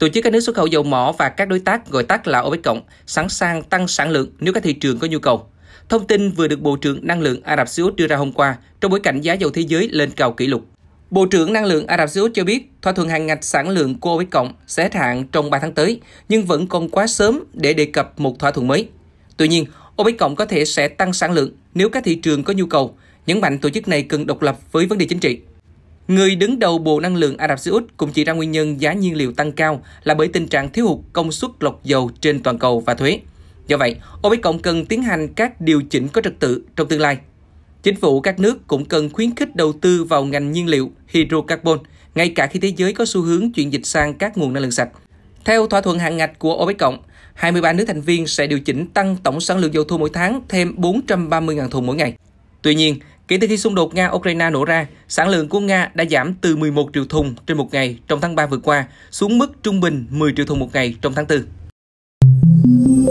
Tổ chức các nước xuất khẩu dầu mỏ và các đối tác gọi tắt là OPEC cộng sẵn sàng tăng sản lượng nếu các thị trường có nhu cầu. Thông tin vừa được Bộ trưởng Năng lượng Ả Rập Xê Út đưa ra hôm qua trong bối cảnh giá dầu thế giới lên cao kỷ lục. Bộ trưởng Năng lượng Ả Rập Xê Út cho biết thỏa thuận hàng ngạch sản lượng của OPEC cộng sẽ hết hạn trong 3 tháng tới, nhưng vẫn còn quá sớm để đề cập một thỏa thuận mới. Tuy nhiên, OPEC cộng có thể sẽ tăng sản lượng nếu các thị trường có nhu cầu, nhấn mạnh tổ chức này cần độc lập với vấn đề chính trị. Người đứng đầu Bộ Năng lượng Ả Rập Xê Út cũng chỉ ra nguyên nhân giá nhiên liệu tăng cao là bởi tình trạng thiếu hụt công suất lọc dầu trên toàn cầu và thuế. Do vậy, OPEC cộng cần tiến hành các điều chỉnh có trật tự trong tương lai. Chính phủ các nước cũng cần khuyến khích đầu tư vào ngành nhiên liệu hydrocarbon, ngay cả khi thế giới có xu hướng chuyển dịch sang các nguồn năng lượng sạch. Theo thỏa thuận hạn ngạch của OPEC cộng, 23 nước thành viên sẽ điều chỉnh tăng tổng sản lượng dầu thô mỗi tháng thêm 430.000 thùng mỗi ngày. Tuy nhiên, Kể từ khi xung đột Nga-Ukraine nổ ra, sản lượng của Nga đã giảm từ 11 triệu thùng trên một ngày trong tháng 3 vừa qua xuống mức trung bình 10 triệu thùng một ngày trong tháng 4.